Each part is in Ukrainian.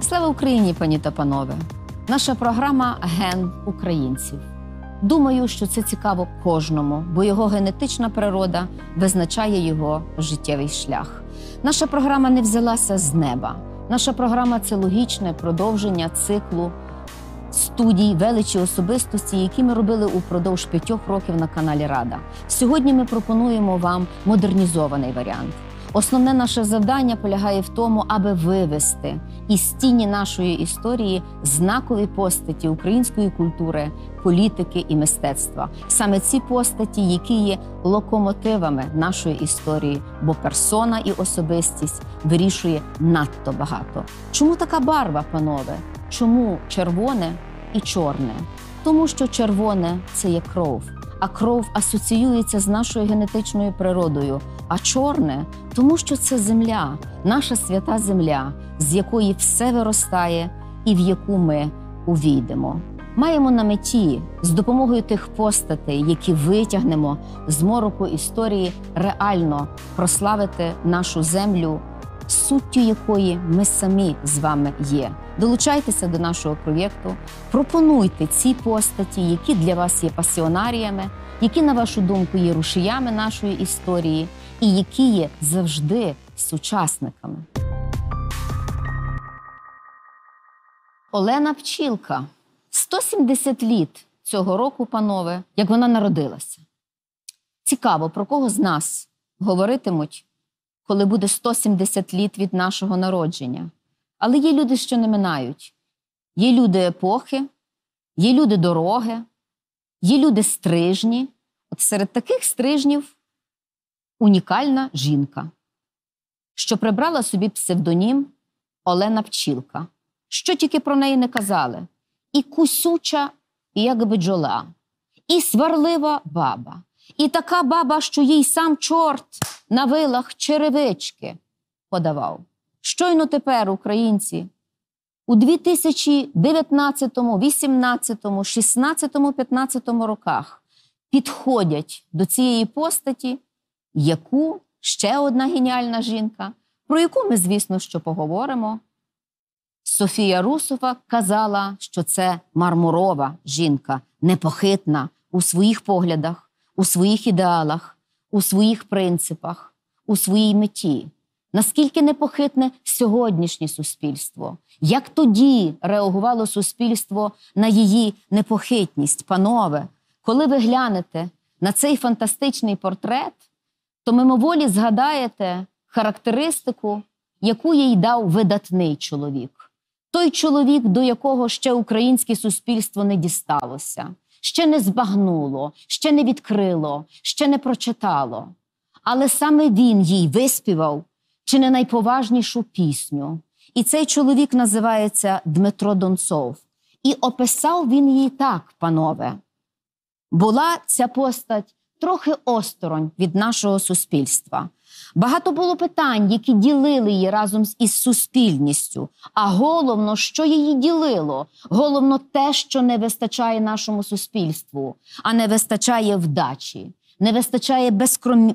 Слава Україні, пані та панове! Наша програма Ген українців. Думаю, що це цікаво кожному, бо його генетична природа визначає його життєвий шлях. Наша програма не взялася з неба. Наша програма це логічне продовження циклу студій величі особистості, які ми робили упродовж п'ятьох років на каналі Рада. Сьогодні ми пропонуємо вам модернізований варіант. Основне наше завдання полягає в тому, аби вивести із тіні нашої історії знакові постаті української культури, політики і мистецтва. Саме ці постаті, які є локомотивами нашої історії, бо персона і особистість вирішує надто багато. Чому така барва, панове? Чому червоне і чорне? Тому що червоне це є кров а кров асоціюється з нашою генетичною природою. А чорне тому, що це земля, наша свята земля, з якої все виростає і в яку ми увійдемо. Маємо на меті з допомогою тих постатей, які витягнемо з мороку історії, реально прославити нашу землю суттю якої ми самі з вами є. Долучайтеся до нашого проєкту, пропонуйте ці постаті, які для вас є пасіонаріями, які, на вашу думку, є рушіями нашої історії, і які є завжди сучасниками. Олена Пчілка 170 літ цього року, панове, як вона народилася. Цікаво, про кого з нас говоритимуть коли буде 170 літ від нашого народження. Але є люди, що не минають. Є люди епохи, є люди дороги, є люди стрижні. От серед таких стрижнів унікальна жінка, що прибрала собі псевдонім Олена Пчілка, що тільки про неї не казали: і кусюча, і як бджола, і сварлива баба. І така баба, що їй сам чорт на вилах черевички подавав. Щойно тепер українці у 2019, 18, 16, 15 роках підходять до цієї постаті, яку ще одна геніальна жінка, про яку ми, звісно, що поговоримо. Софія Русова казала, що це мармурова жінка, непохитна у своїх поглядах у своїх ідеалах, у своїх принципах, у своїй меті. Наскільки непохитне сьогоднішнє суспільство? Як тоді реагувало суспільство на її непохитність, панове? Коли ви глянете на цей фантастичний портрет, то мимоволі згадаєте характеристику, яку їй дав видатний чоловік, той чоловік, до якого ще українське суспільство не дісталося ще не збагнуло, ще не відкрило, ще не прочитало. Але саме він їй виспівав чи не найповажнішу пісню. І цей чоловік називається Дмитро Донцов. І описав він її так, панове. Була ця постать трохи осторонь від нашого суспільства. Багато було питань, які ділили її разом із суспільністю. А головно, що її ділило, головно те, що не вистачає нашому суспільству, а не вистачає вдачі. Не вистачає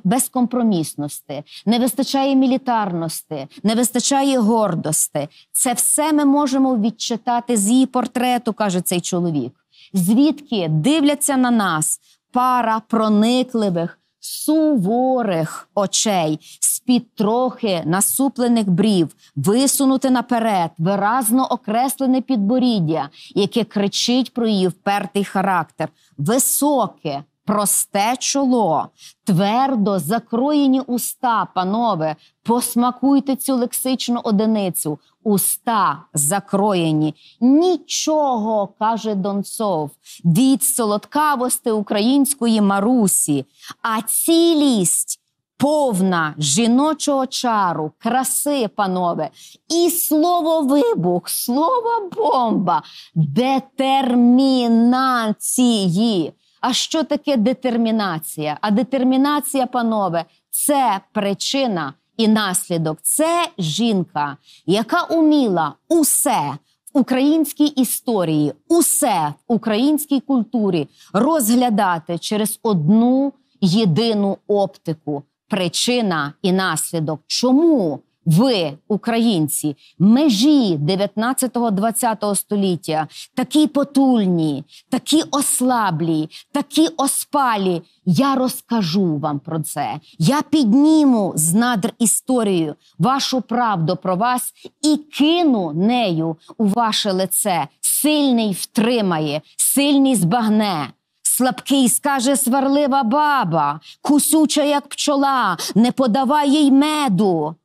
безкомпромісності, не вистачає мілітарності, не вистачає гордості. Це все ми можемо відчитати з її портрету, каже цей чоловік. Звідки дивляться на нас пара проникливих, суворих очей, з-під трохи насуплених брів, висунути наперед, виразно окреслене підборіддя, яке кричить про її впертий характер, високе просте чоло, твердо закроєні уста, панове, посмакуйте цю лексичну одиницю. Уста закроєні. Нічого, каже Донцов, від солодкавости української Марусі, а цілість. Повна жіночого чару, краси, панове, і слово вибух, слово бомба, детермінації. А що таке детермінація? А детермінація, панове, це причина і наслідок. Це жінка, яка уміла усе. в Українській історії, усе в українській культурі розглядати через одну єдину оптику, причина і наслідок. Чому ви, українці, межі 19-20 століття, такі потульні, такі ослаблі, такі оспалі. Я розкажу вам про це. Я підніму з надр історію вашу правду про вас і кину нею у ваше лице. Сильний втримає, сильний збагне. Слабкий скаже сварлива баба, кусюча, як пчола, не подавай їй меду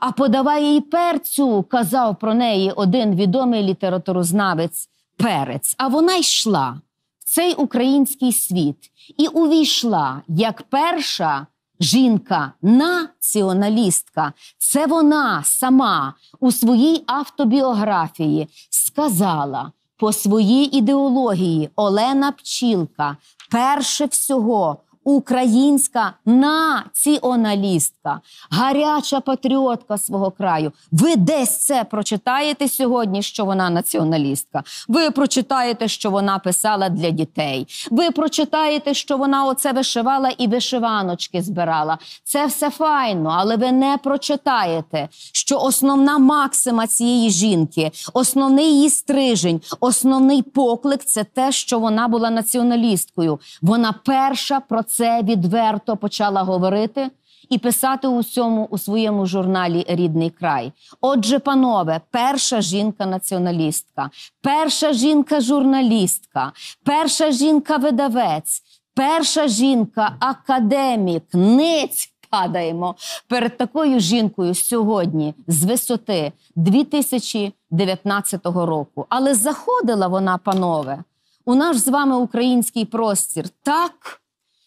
а подавай їй перцю, казав про неї один відомий літературознавець Перець. А вона йшла в цей український світ і увійшла як перша. Жінка, націоналістка, це вона сама у своїй автобіографії сказала по своїй ідеології Олена Пчілка перше всього українська націоналістка, гаряча патріотка свого краю. Ви десь це прочитаєте сьогодні, що вона націоналістка. Ви прочитаєте, що вона писала для дітей. Ви прочитаєте, що вона оце вишивала і вишиваночки збирала. Це все файно, але ви не прочитаєте, що основна максима цієї жінки, основний її стрижень, основний поклик це те, що вона була націоналісткою. Вона перша про це це відверто почала говорити і писати у цьому у своєму журналі Рідний край. Отже, панове, перша жінка-націоналістка, перша жінка-журналістка, перша жінка-видавець, перша жінка-академік, ниць. Падаємо перед такою жінкою сьогодні з висоти 2019 року. Але заходила вона, панове, у наш з вами український простір так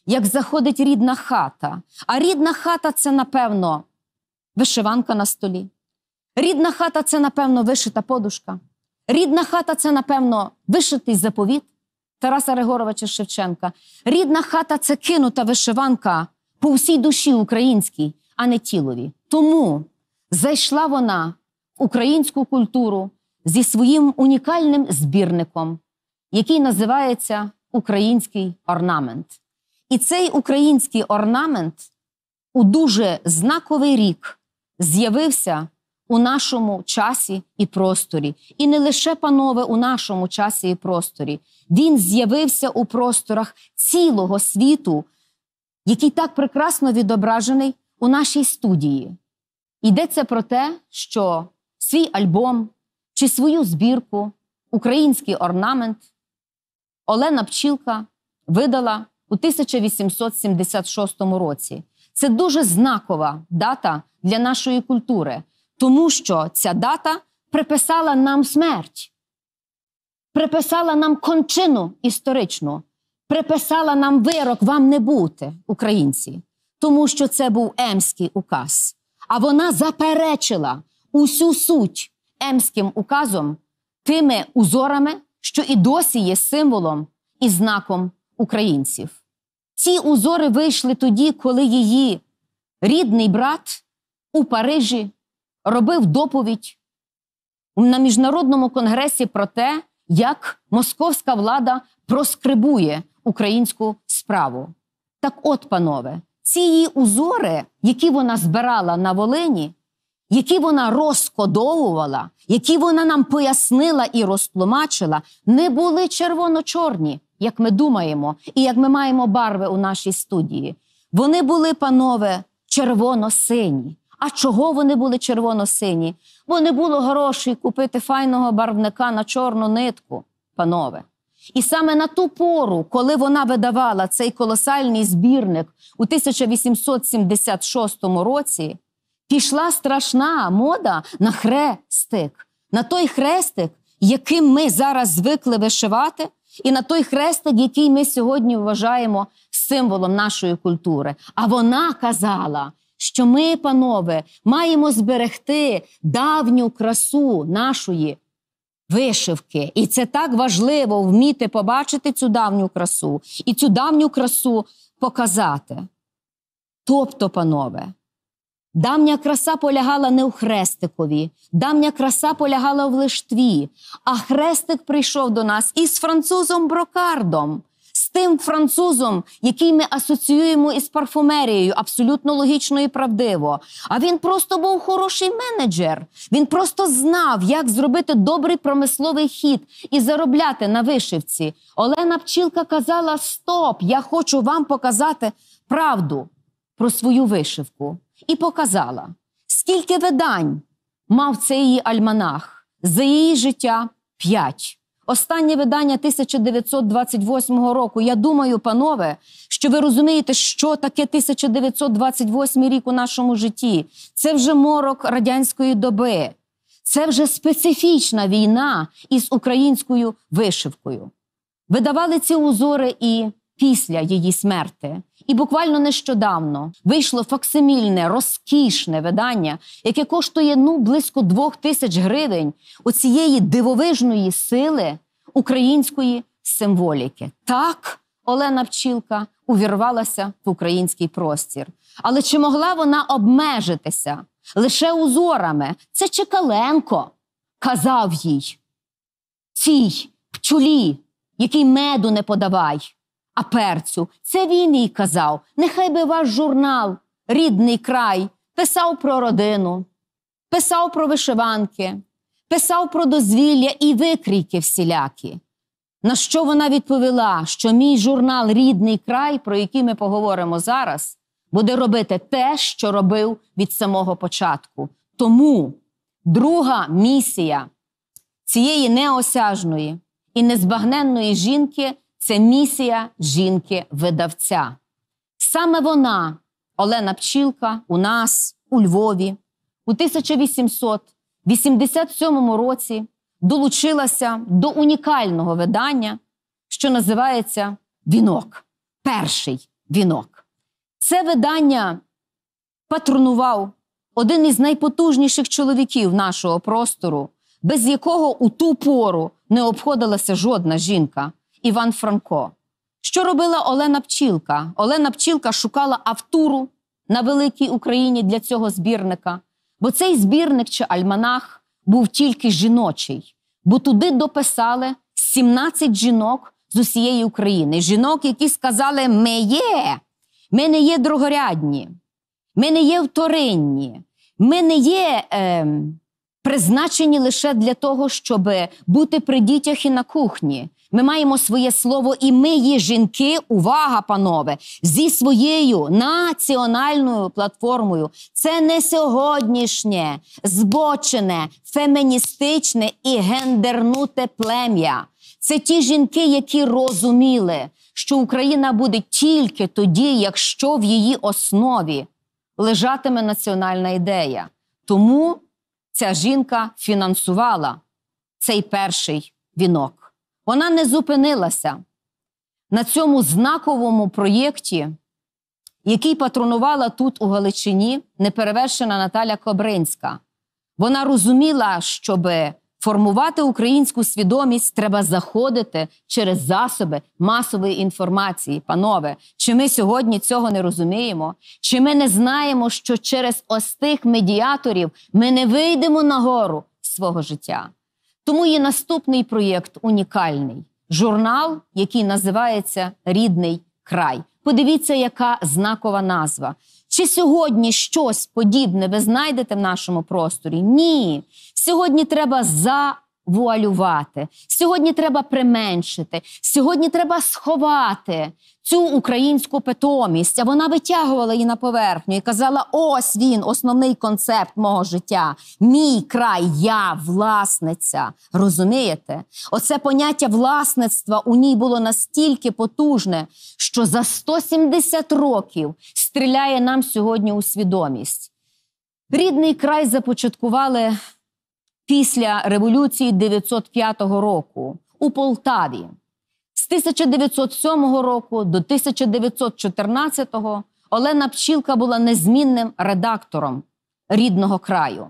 як заходить рідна хата. А рідна хата це, напевно, вишиванка на столі. Рідна хата це, напевно, вишита подушка. Рідна хата це, напевно, вишитий заповіт Тараса Регоровича Шевченка. Рідна хата це кинута вишиванка по всій душі українській, а не тілові. Тому зайшла вона в українську культуру зі своїм унікальним збірником, який називається Український орнамент. І цей український орнамент у дуже знаковий рік з'явився у нашому часі і просторі. І не лише, панове, у нашому часі і просторі. Він з'явився у просторах цілого світу, який так прекрасно відображений у нашій студії. Йдеться про те, що свій альбом чи свою збірку, український орнамент Олена Пчілка видала у 1876 році. Це дуже знакова дата для нашої культури, тому що ця дата приписала нам смерть, приписала нам кончину історичну, приписала нам вирок вам не бути, українці, тому що це був Емський указ. А вона заперечила усю суть Емським указом тими узорами, що і досі є символом і знаком українців. Ці узори вийшли тоді, коли її рідний брат у Парижі робив доповідь на міжнародному конгресі про те, як московська влада проскрибує українську справу. Так, от, панове, ці її узори, які вона збирала на Волині, які вона розкодовувала, які вона нам пояснила і розтлумачила, не були червоно-чорні як ми думаємо, і як ми маємо барви у нашій студії. Вони були, панове, червоно-сині. А чого вони були червоно-сині? Бо не було грошей купити файного барвника на чорну нитку, панове. І саме на ту пору, коли вона видавала цей колосальний збірник у 1876 році, пішла страшна мода на хрестик, на той хрестик, яким ми зараз звикли вишивати і на той хрестик, який ми сьогодні вважаємо символом нашої культури. А вона казала, що ми, панове, маємо зберегти давню красу нашої вишивки. І це так важливо вміти побачити цю давню красу і цю давню красу показати. Тобто, панове, Давня краса полягала не у хрестикові, давня краса полягала в лиштві, а хрестик прийшов до нас із французом Брокардом, з тим французом, який ми асоціюємо із парфумерією, абсолютно логічно і правдиво. А він просто був хороший менеджер. Він просто знав, як зробити добрий промисловий хід і заробляти на вишивці. Олена Пчілка казала: Стоп! Я хочу вам показати правду про свою вишивку і показала, скільки видань мав цей її альманах за її життя п'ять. Останнє видання 1928 року. Я думаю, панове, що ви розумієте, що таке 1928 рік у нашому житті. Це вже морок радянської доби, це вже специфічна війна із українською вишивкою. Видавали ці узори і після її смерти. І буквально нещодавно вийшло факсимільне, розкішне видання, яке коштує ну близько двох тисяч гривень оцієї дивовижної сили української символіки. Так, Олена Пчілка увірвалася в український простір. Але чи могла вона обмежитися лише узорами? Це Чекаленко казав їй цій пчулі, який меду не подавай а перцю. Це він їй казав. Нехай би ваш журнал, рідний край, писав про родину, писав про вишиванки, писав про дозвілля і викрійки всілякі. На що вона відповіла, що мій журнал Рідний край, про який ми поговоримо зараз, буде робити те, що робив від самого початку. Тому друга місія цієї неосяжної і незбагненної жінки це місія жінки-видавця. Саме вона, Олена Пчілка, у нас, у Львові, у 1887 році долучилася до унікального видання, що називається Вінок. Перший вінок. Це видання патронував один із найпотужніших чоловіків нашого простору, без якого у ту пору не обходилася жодна жінка. Іван Франко. Що робила Олена Пчілка? Олена Пчілка шукала автуру на великій Україні для цього збірника, бо цей збірник чи альманах був тільки жіночий, бо туди дописали 17 жінок з усієї України. Жінок, які сказали: Ми є, ми не є другорядні, ми не є вторинні, ми не є. Е, Призначені лише для того, щоб бути при дітях і на кухні. Ми маємо своє слово, і ми є жінки. Увага, панове, зі своєю національною платформою. Це не сьогоднішнє збочене, феміністичне і гендернуте плем'я. Це ті жінки, які розуміли, що Україна буде тільки тоді, якщо в її основі лежатиме національна ідея. Тому ця жінка фінансувала цей перший вінок. Вона не зупинилася на цьому знаковому проєкті, який патронувала тут у Галичині неперевершена Наталя Кобринська. Вона розуміла, щоб формувати українську свідомість, треба заходити через засоби масової інформації, панове. Чи ми сьогодні цього не розуміємо? Чи ми не знаємо, що через ось тих медіаторів ми не вийдемо нагору свого життя? Тому є наступний проєкт унікальний журнал, який називається Рідний край. Подивіться, яка знакова назва. Чи сьогодні щось подібне ви знайдете в нашому просторі? Ні. Сьогодні треба за вуалювати. Сьогодні треба применшити, сьогодні треба сховати цю українську питомість. А вона витягувала її на поверхню і казала: ось він, основний концепт мого життя, мій край, я власниця. Розумієте? Оце поняття власництва у ній було настільки потужне, що за 170 років стріляє нам сьогодні у свідомість. Рідний край започаткували після революції 905 року у Полтаві. З 1907 року до 1914 Олена Пчілка була незмінним редактором рідного краю.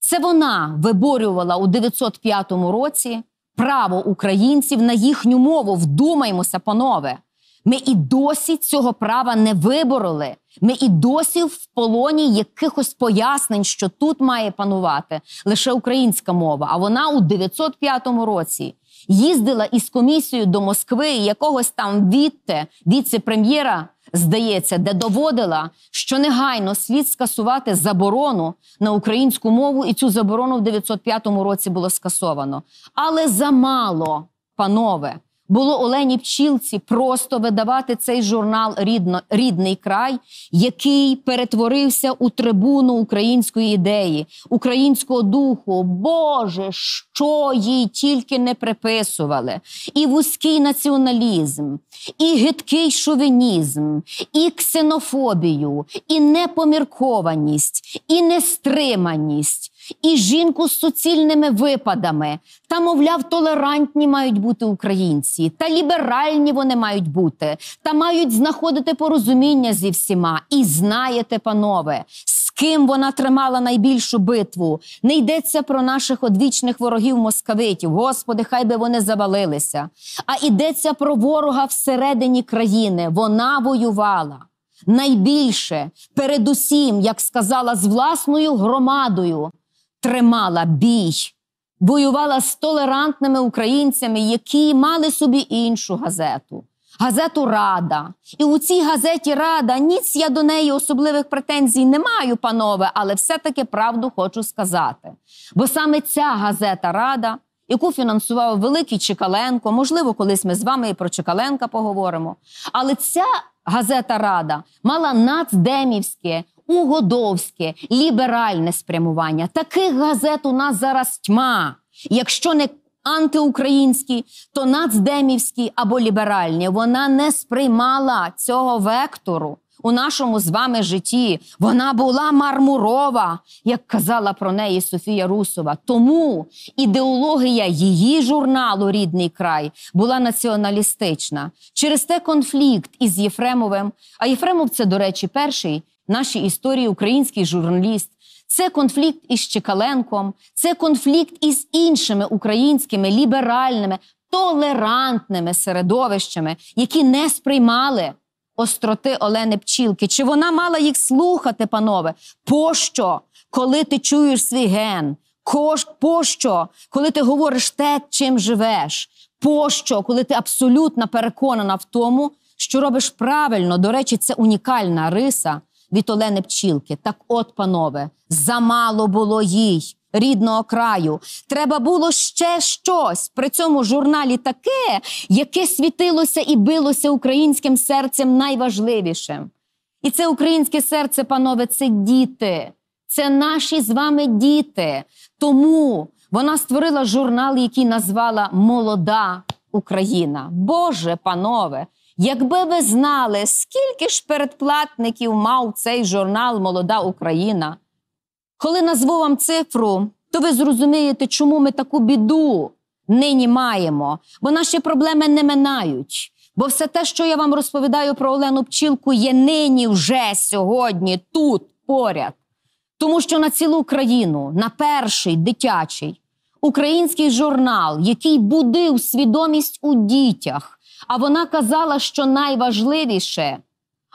Це вона виборювала у 905 році право українців на їхню мову. Вдумаймося, панове. Ми і досі цього права не вибороли. Ми і досі в полоні якихось пояснень, що тут має панувати лише українська мова. А вона у 905 році їздила із комісією до Москви, якогось там відте, віце-прем'єра. Здається, де доводила, що негайно слід скасувати заборону на українську мову, і цю заборону в 905 році було скасовано. Але замало, панове, було Олені Пчілці просто видавати цей журнал рідно, рідний край, який перетворився у трибуну української ідеї, українського духу. Боже, що їй тільки не приписували, і вузький націоналізм, і гидкий шовінізм, і ксенофобію, і непоміркованість, і нестриманість і жінку з суцільними випадами. Та, мовляв, толерантні мають бути українці, та ліберальні вони мають бути, та мають знаходити порозуміння зі всіма. І знаєте, панове. з Ким вона тримала найбільшу битву, не йдеться про наших одвічних ворогів московитів. Господи, хай би вони завалилися. А йдеться про ворога всередині країни. Вона воювала найбільше передусім, як сказала, з власною громадою тримала бій, воювала з толерантними українцями, які мали собі іншу газету. Газету Рада. І у цій газеті Рада ніц я до неї особливих претензій не маю, панове, але все-таки правду хочу сказати. Бо саме ця газета Рада, яку фінансував Великий Чекаленко, можливо, колись ми з вами і про Чекаленка поговоримо. Але ця газета Рада мала нацдемівське угодовське, ліберальне спрямування. Таких газет у нас зараз тьма. Якщо не антиукраїнські, то нацдемівські або ліберальні. Вона не сприймала цього вектору у нашому з вами житті. Вона була мармурова, як казала про неї Софія Русова. Тому ідеологія її журналу Рідний край була націоналістична. Через те конфлікт із Єфремовим. А Єфремов це, до речі, перший нашій історії український журналіст. Це конфлікт із Чекаленком, це конфлікт із іншими українськими ліберальними, толерантними середовищами, які не сприймали остроти Олени Пчілки. Чи вона мала їх слухати, панове? Пощо, коли ти чуєш свій ген? Пощо, коли ти говориш те, чим живеш? Пощо, коли ти абсолютно переконана в тому, що робиш правильно? До речі, це унікальна риса від Олени Пчілки. Так, от, панове, замало було їй. Рідного краю треба було ще щось при цьому журналі таке, яке світилося і билося українським серцем найважливішим. І це українське серце, панове, це діти, це наші з вами діти. Тому вона створила журнал, який назвала Молода Україна. Боже панове, Якби ви знали, скільки ж передплатників мав цей журнал Молода Україна, коли назву вам цифру, то ви зрозумієте, чому ми таку біду нині маємо, бо наші проблеми не минають. Бо все те, що я вам розповідаю про Олену Пчілку, є нині вже сьогодні, тут, поряд. Тому що на цілу країну, на перший дитячий український журнал, який будив свідомість у дітях. А вона казала, що найважливіше,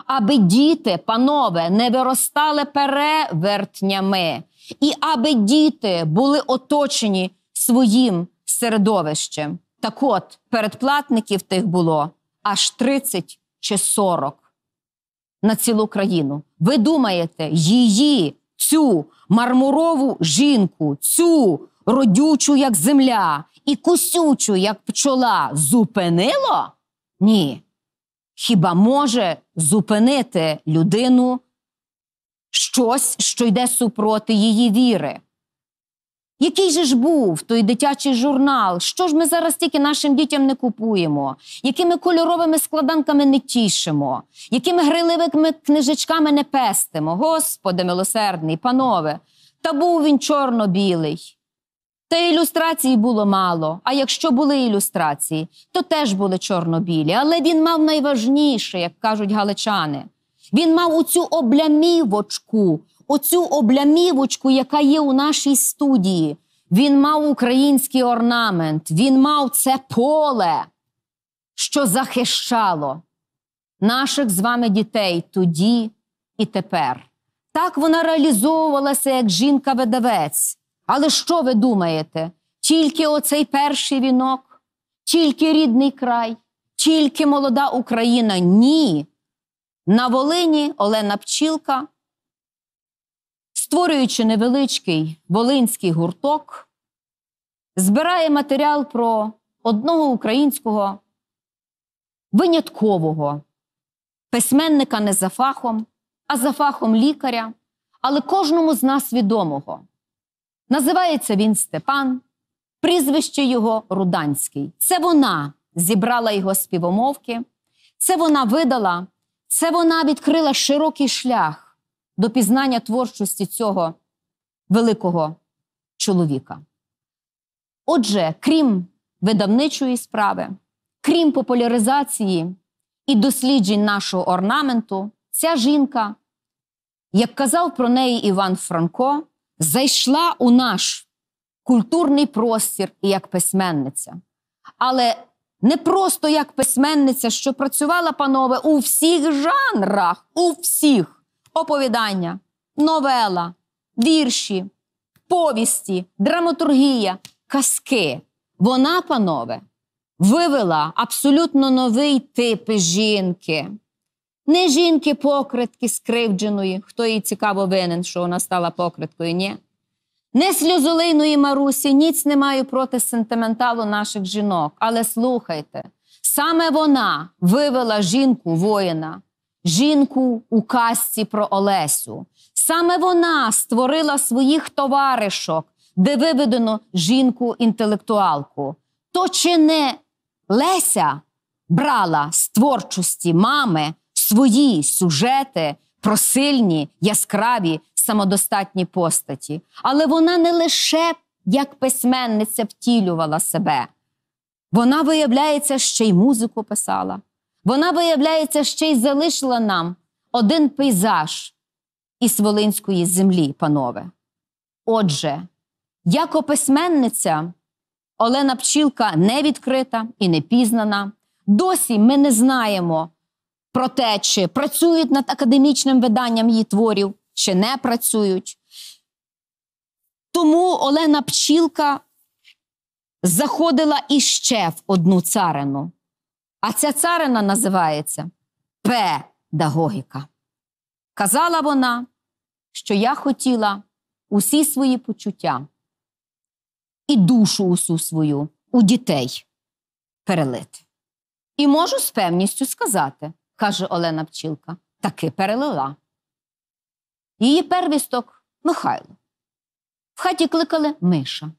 аби діти, панове, не виростали перевертнями, і аби діти були оточені своїм середовищем. Так от, передплатників тих було аж 30 чи 40 на цілу країну. Ви думаєте, її, цю мармурову жінку, цю родючу, як земля, і кусючу, як пчола, зупинило? Ні. Хіба може зупинити людину щось, що йде супроти її віри? Який же ж був той дитячий журнал? Що ж ми зараз тільки нашим дітям не купуємо? Якими кольоровими складанками не тішимо, якими гриливими книжечками не пестимо? Господи милосердний, панове, та був він чорно-білий. Та ілюстрацій було мало. А якщо були ілюстрації, то теж були чорно-білі. Але він мав найважніше, як кажуть галичани. Він мав оцю облямівочку, оцю облямівочку, яка є у нашій студії. Він мав український орнамент, він мав це поле, що захищало наших з вами дітей тоді і тепер. Так вона реалізовувалася як жінка-видавець. Але що ви думаєте? Тільки оцей перший вінок, тільки рідний край, тільки молода Україна. Ні. На Волині Олена Пчілка, створюючи невеличкий волинський гурток, збирає матеріал про одного українського виняткового письменника не за фахом, а за фахом лікаря, але кожному з нас відомого. Називається він Степан, прізвище його Руданський. Це вона зібрала його співомовки, це вона видала, це вона відкрила широкий шлях до пізнання творчості цього великого чоловіка. Отже, крім видавничої справи, крім популяризації і досліджень нашого орнаменту, ця жінка, як казав про неї Іван Франко, зайшла у наш культурний простір як письменниця. Але не просто як письменниця, що працювала, панове, у всіх жанрах, у всіх оповідання, новела, вірші, повісті, драматургія, казки. Вона, панове, вивела абсолютно новий тип жінки не жінки покритки скривдженої, хто їй цікаво винен, що вона стала покриткою, ні. Не сльозолиної Марусі, ніць не маю проти сентименталу наших жінок. Але слухайте, саме вона вивела жінку воїна, жінку у казці про Олесю. Саме вона створила своїх товаришок, де виведено жінку-інтелектуалку. То чи не Леся брала з творчості мами свої сюжети про сильні, яскраві, самодостатні постаті. Але вона не лише як письменниця втілювала себе. Вона, виявляється, ще й музику писала. Вона, виявляється, ще й залишила нам один пейзаж із Волинської землі, панове. Отже, як письменниця, Олена Пчілка не відкрита і не пізнана. Досі ми не знаємо, про те, чи працюють над академічним виданням її творів, чи не працюють. Тому Олена Пчілка заходила іще в одну царину. А ця царина називається педагогіка. Казала вона, що я хотіла усі свої почуття і душу усю свою у дітей перелити. І можу з певністю сказати, каже Олена Пчілка, таки перелила. Її первісток Михайло. В хаті кликали Миша.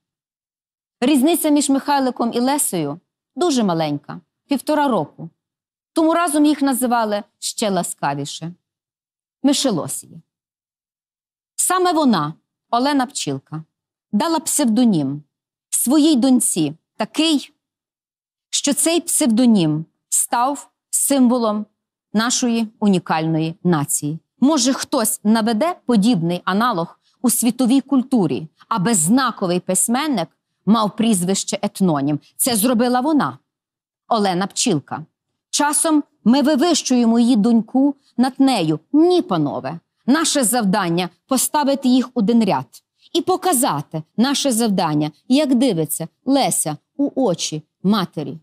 Різниця між Михайликом і Лесею дуже маленька, півтора року. Тому разом їх називали ще ласкавіше Мишелосії. Саме вона, Олена Пчілка, дала псевдонім своїй доньці такий, що цей псевдонім став символом нашої унікальної нації. Може, хтось наведе подібний аналог у світовій культурі, а беззнаковий письменник мав прізвище етнонім. Це зробила вона, Олена Пчілка. Часом ми вивищуємо її доньку над нею. Ні, панове, наше завдання поставити їх один ряд і показати наше завдання, як дивиться Леся у очі матері.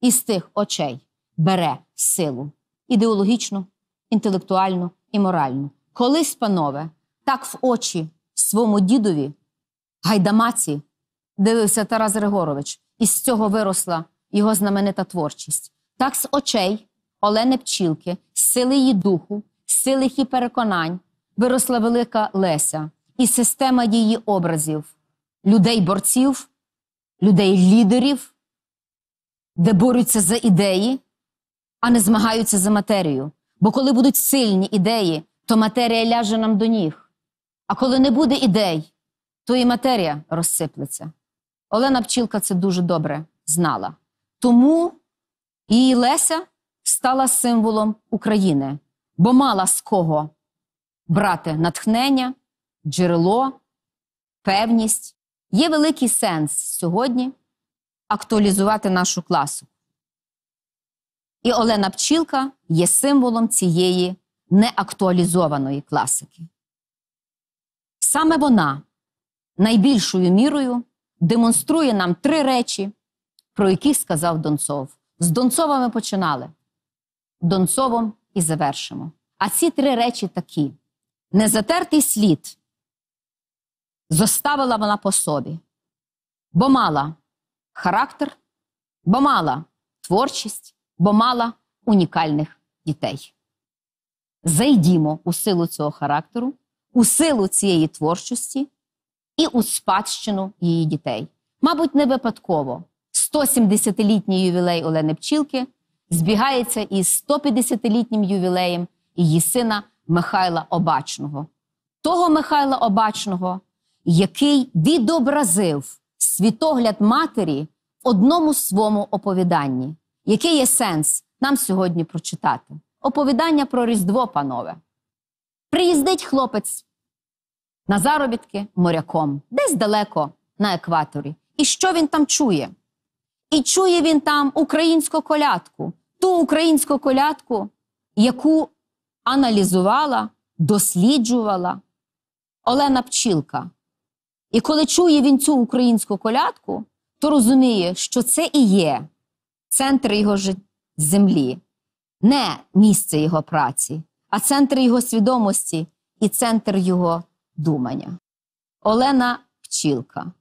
із тих очей бере силу ідеологічну, інтелектуальну і моральну. Колись, панове, так в очі своєму дідові, гайдамаці, дивився Тарас Григорович, і з цього виросла його знаменита творчість. Так з очей Олени Пчілки, з сили її духу, з сили її переконань виросла велика Леся і система її образів, людей-борців, людей-лідерів, де борються за ідеї а не змагаються за матерію. Бо коли будуть сильні ідеї, то матерія ляже нам до ніг. А коли не буде ідей, то і матерія розсиплеться. Олена Пчілка це дуже добре знала. Тому її Леся стала символом України, бо мала з кого брати натхнення, джерело, певність. Є великий сенс сьогодні актуалізувати нашу класу. І Олена Пчілка є символом цієї неактуалізованої класики. Саме вона найбільшою мірою демонструє нам три речі, про які сказав Донцов. З Донцова ми починали. Донцовом і завершимо. А ці три речі такі: незатертий слід зоставила вона по собі, бо мала характер, бо мала творчість бо мала унікальних дітей. Зайдімо у силу цього характеру, у силу цієї творчості і у спадщину її дітей. Мабуть, не випадково 170-літній ювілей Олени Пчілки збігається із 150-літнім ювілеєм її сина Михайла Обачного, того Михайла Обачного, який відобразив світогляд матері в одному своєму оповіданні. Який є сенс нам сьогодні прочитати? Оповідання про Різдво, панове. Приїздить хлопець на заробітки моряком, десь далеко на екваторі. І що він там чує? І чує він там українську колядку, ту українську колядку, яку аналізувала, досліджувала Олена Пчілка. І коли чує він цю українську колядку, то розуміє, що це і є центр його землі, не місце його праці, а центр його свідомості і центр його думання. Олена пчілка,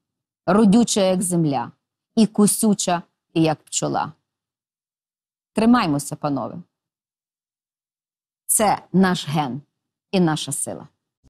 родюча, як земля, і кусюча, і як пчола. Тримаймося, панове. Це наш ген і наша сила.